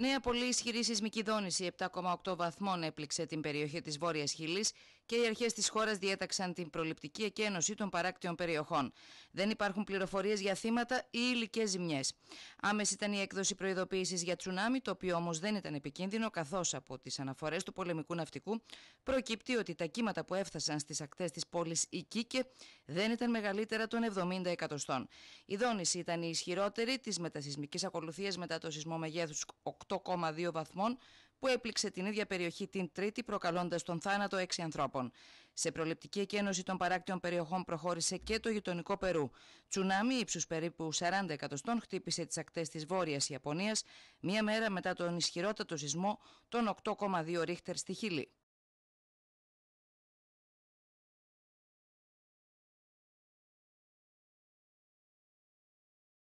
Νέα πολύ ισχυρή σεισμική δόνηση 7,8 βαθμών έπληξε την περιοχή της Βόρειας Χιλής και οι αρχές της χώρας διέταξαν την προληπτική εκένωση των παράκτιων περιοχών. Δεν υπάρχουν πληροφορίες για θύματα ή υλικές ζημιές. Άμεση ήταν η έκδοση προειδοποίησης για τσουνάμι, το οποίο όμως δεν ήταν επικίνδυνο, καθώς από τις αναφορές του πολεμικού ναυτικού προκύπτει ότι τα κύματα που έφτασαν στις ακτές της πόλης Οικίκε δεν ήταν μεγαλύτερα των 70 εκατοστών. Η δόνηση ήταν η ισχυρότερη της μετασυσμικής ακολουθίας μετά το σεισμό μεγέθους 8,2 βαθμών που έπληξε την ίδια περιοχή την Τρίτη, προκαλώντας τον θάνατο έξι ανθρώπων. Σε προληπτική εκένωση των παράκτιων περιοχών προχώρησε και το γειτονικό Περού. Τσουνάμι ύψους περίπου 40 εκατοστών χτύπησε τις ακτές της Βόρειας Ιαπωνίας μία μέρα μετά τον ισχυρότατο σεισμό των 8,2 ρίχτερ στη Χίλη.